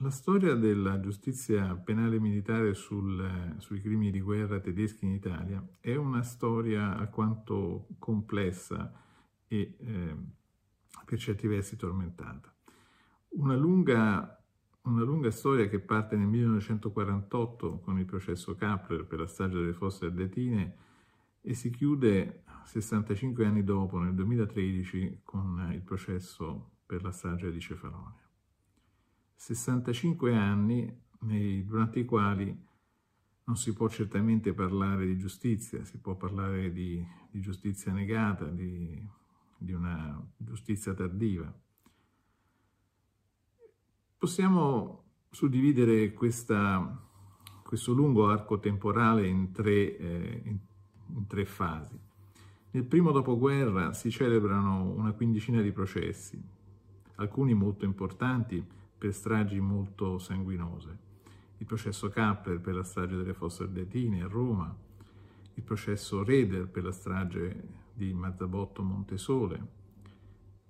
La storia della giustizia penale militare sul, sui crimini di guerra tedeschi in Italia è una storia alquanto complessa e eh, per certi versi tormentata. Una lunga, una lunga, storia che parte nel 1948 con il processo Kapler per la strage delle fosse ardetine e si chiude 65 anni dopo, nel 2013, con il processo per la strage di Cefalonia. 65 anni nei, durante i quali non si può certamente parlare di giustizia, si può parlare di, di giustizia negata, di, di una giustizia tardiva. Possiamo suddividere questa, questo lungo arco temporale in tre, eh, in, in tre, fasi. Nel primo dopoguerra si celebrano una quindicina di processi, alcuni molto importanti per stragi molto sanguinose, il processo Kappler per la strage delle Fosse Ardeatine a Roma, il processo Reder per la strage di Mazzabotto Montesole,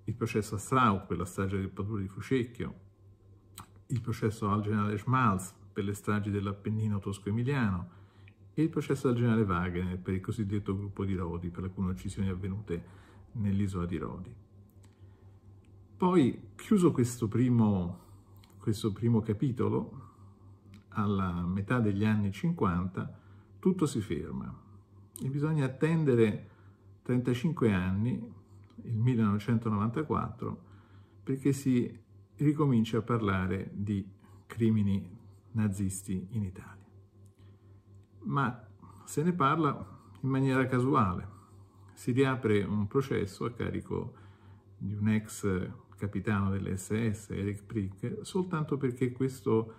il processo a Strauch per la strage del Padule di Fucecchio, il processo al generale Schmalz per le stragi dell'Appennino tosco-emiliano e il processo al generale Wagner per il cosiddetto gruppo di Rodi, per alcune uccisioni avvenute nell'isola di Rodi. Poi, chiuso questo primo questo primo capitolo, alla metà degli anni 50, tutto si ferma e bisogna attendere 35 anni, il 1994, perché si ricomincia a parlare di crimini nazisti in Italia. Ma se ne parla in maniera casuale. Si riapre un processo a carico di un ex capitano dell'SS, Eric Prick, soltanto perché questo,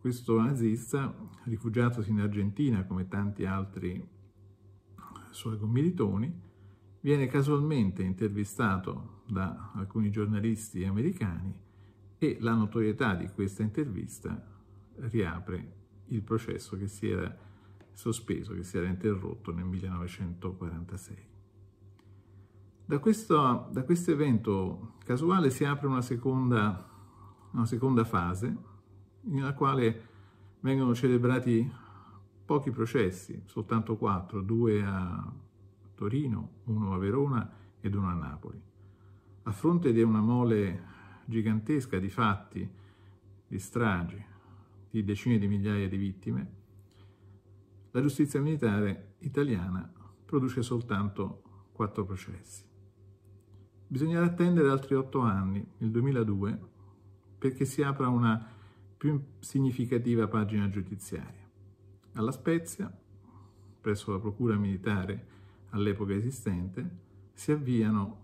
questo nazista, rifugiatosi in Argentina come tanti altri suoi commilitoni, viene casualmente intervistato da alcuni giornalisti americani e la notorietà di questa intervista riapre il processo che si era sospeso, che si era interrotto nel 1946. Da questo, da questo evento casuale si apre una seconda, una seconda fase nella quale vengono celebrati pochi processi, soltanto quattro, due a Torino, uno a Verona ed uno a Napoli. A fronte di una mole gigantesca di fatti, di stragi, di decine di migliaia di vittime, la giustizia militare italiana produce soltanto quattro processi. Bisognerà attendere altri otto anni, il 2002, perché si apra una più significativa pagina giudiziaria. Alla Spezia, presso la Procura Militare all'epoca esistente, si avviano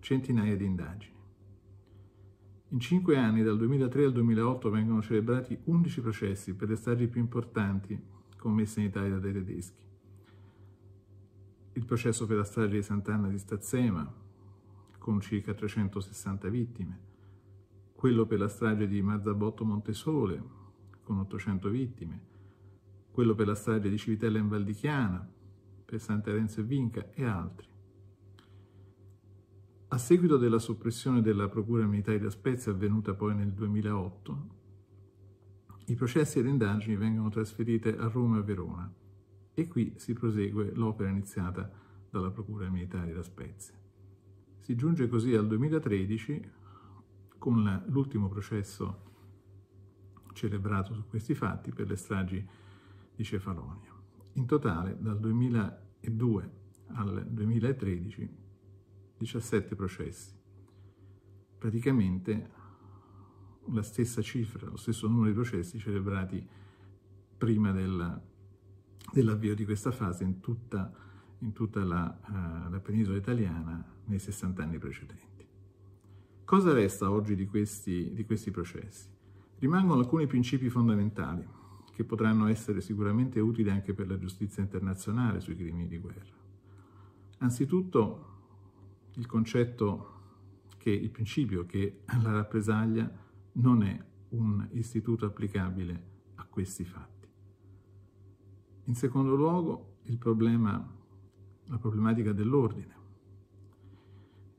centinaia di indagini. In cinque anni, dal 2003 al 2008, vengono celebrati 11 processi per le stragi più importanti commesse in Italia dai tedeschi. Il processo per la strage di Sant'Anna di Stazzema, con circa 360 vittime, quello per la strage di Mazzabotto Montesole, con 800 vittime, quello per la strage di Civitella in Valdichiana, per Sant'Erenzo e Vinca e altri. A seguito della soppressione della Procura Militare di Spezia avvenuta poi nel 2008, i processi e le indagini vengono trasferite a Roma e a Verona e qui si prosegue l'opera iniziata dalla Procura Militare di Spezia. Si giunge così al 2013 con l'ultimo processo celebrato su questi fatti per le stragi di Cefalonia. In totale dal 2002 al 2013 17 processi, praticamente la stessa cifra, lo stesso numero di processi celebrati prima del, dell'avvio di questa fase in tutta, in tutta la, uh, la penisola italiana nei 60 anni precedenti. Cosa resta oggi di questi, di questi processi? Rimangono alcuni principi fondamentali che potranno essere sicuramente utili anche per la giustizia internazionale sui crimini di guerra. Anzitutto il concetto che il principio che la rappresaglia non è un istituto applicabile a questi fatti. In secondo luogo, il problema, la problematica dell'ordine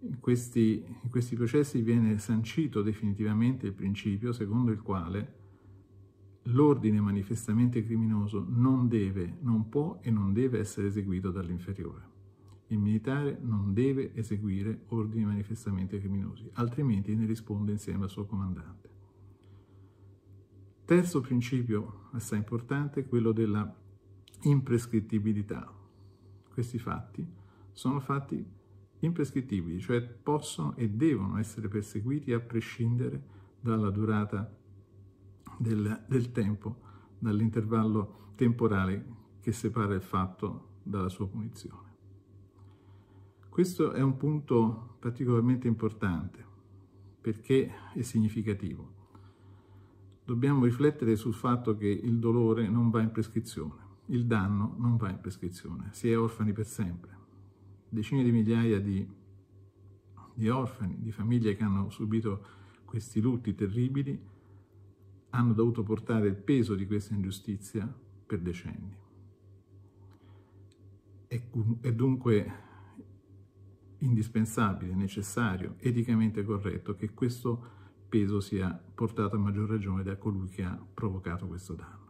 in questi, in questi processi viene sancito definitivamente il principio secondo il quale l'ordine manifestamente criminoso non deve, non può e non deve essere eseguito dall'inferiore. Il militare non deve eseguire ordini manifestamente criminosi, altrimenti ne risponde insieme al suo comandante. Terzo principio assai importante è quello della imprescrittibilità. Questi fatti sono fatti imprescrittibili, cioè possono e devono essere perseguiti a prescindere dalla durata del, del tempo, dall'intervallo temporale che separa il fatto dalla sua punizione. Questo è un punto particolarmente importante perché è significativo. Dobbiamo riflettere sul fatto che il dolore non va in prescrizione, il danno non va in prescrizione, si è orfani per sempre decine di migliaia di, di orfani, di famiglie che hanno subito questi lutti terribili, hanno dovuto portare il peso di questa ingiustizia per decenni. È, è dunque indispensabile, necessario, eticamente corretto che questo peso sia portato a maggior ragione da colui che ha provocato questo danno.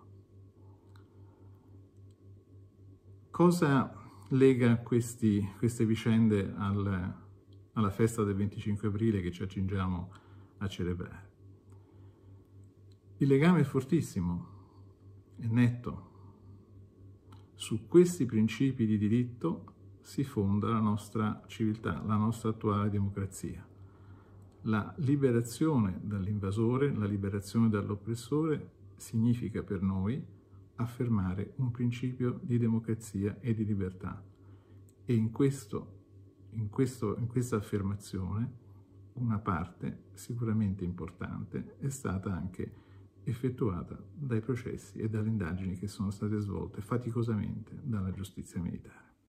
Cosa lega questi, queste vicende al, alla festa del 25 aprile che ci accingiamo a celebrare. Il legame è fortissimo, è netto. Su questi principi di diritto si fonda la nostra civiltà, la nostra attuale democrazia. La liberazione dall'invasore, la liberazione dall'oppressore significa per noi affermare un principio di democrazia e di libertà. E in, questo, in, questo, in questa affermazione una parte sicuramente importante è stata anche effettuata dai processi e dalle indagini che sono state svolte faticosamente dalla giustizia militare.